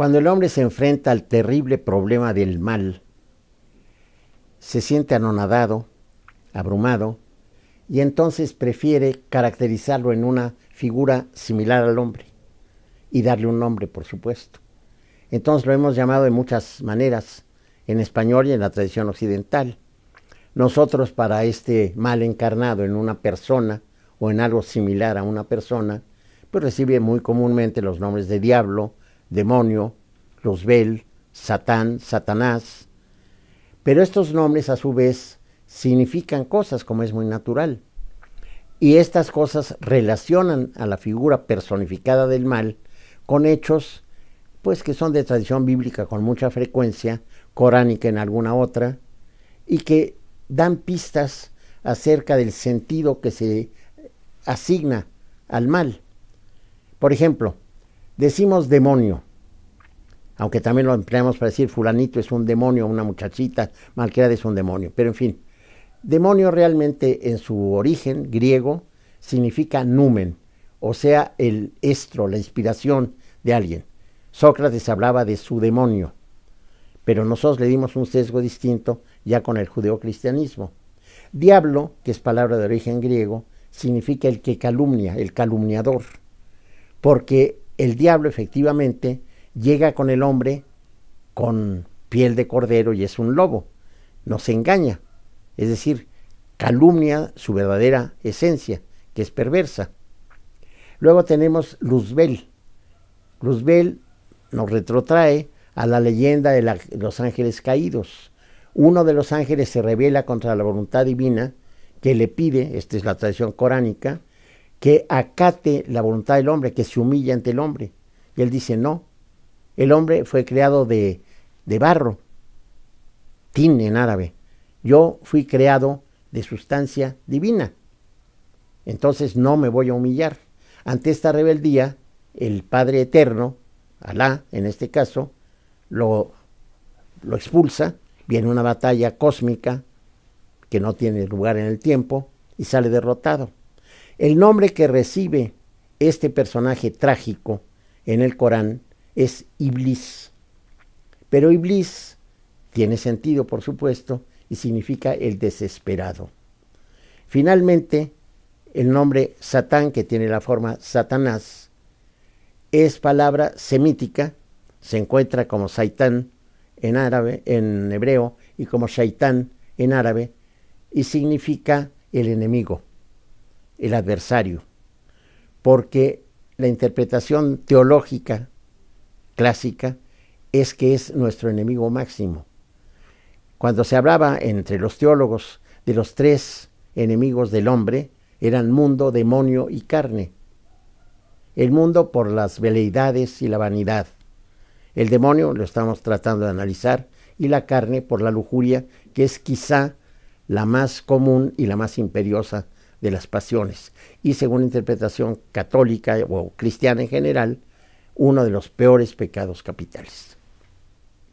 Cuando el hombre se enfrenta al terrible problema del mal, se siente anonadado, abrumado, y entonces prefiere caracterizarlo en una figura similar al hombre y darle un nombre, por supuesto. Entonces lo hemos llamado de muchas maneras, en español y en la tradición occidental. Nosotros para este mal encarnado en una persona o en algo similar a una persona, pues recibe muy comúnmente los nombres de diablo, demonio, Losbel, Satán, Satanás. Pero estos nombres a su vez significan cosas como es muy natural. Y estas cosas relacionan a la figura personificada del mal con hechos pues que son de tradición bíblica con mucha frecuencia, coránica en alguna otra, y que dan pistas acerca del sentido que se asigna al mal. Por ejemplo, decimos demonio, aunque también lo empleamos para decir fulanito es un demonio, una muchachita malcriada es un demonio, pero en fin, demonio realmente en su origen griego significa numen, o sea, el estro, la inspiración de alguien. Sócrates hablaba de su demonio, pero nosotros le dimos un sesgo distinto ya con el judeocristianismo. Diablo, que es palabra de origen griego, significa el que calumnia, el calumniador, porque el diablo efectivamente llega con el hombre con piel de cordero y es un lobo. Nos engaña, es decir, calumnia su verdadera esencia, que es perversa. Luego tenemos Luzbel. Luzbel nos retrotrae a la leyenda de los ángeles caídos. Uno de los ángeles se revela contra la voluntad divina que le pide, esta es la tradición coránica, que acate la voluntad del hombre, que se humilla ante el hombre. Y él dice, no, el hombre fue creado de, de barro, tin en árabe. Yo fui creado de sustancia divina. Entonces no me voy a humillar. Ante esta rebeldía, el Padre Eterno, Alá en este caso, lo, lo expulsa, viene una batalla cósmica que no tiene lugar en el tiempo y sale derrotado. El nombre que recibe este personaje trágico en el Corán es Iblis. Pero Iblis tiene sentido, por supuesto, y significa el desesperado. Finalmente, el nombre Satán, que tiene la forma Satanás, es palabra semítica, se encuentra como Saitán en árabe, en hebreo, y como Shaitán en árabe, y significa el enemigo el adversario, porque la interpretación teológica clásica es que es nuestro enemigo máximo. Cuando se hablaba entre los teólogos de los tres enemigos del hombre, eran mundo, demonio y carne. El mundo por las veleidades y la vanidad. El demonio lo estamos tratando de analizar y la carne por la lujuria, que es quizá la más común y la más imperiosa de las pasiones y según interpretación católica o cristiana en general, uno de los peores pecados capitales.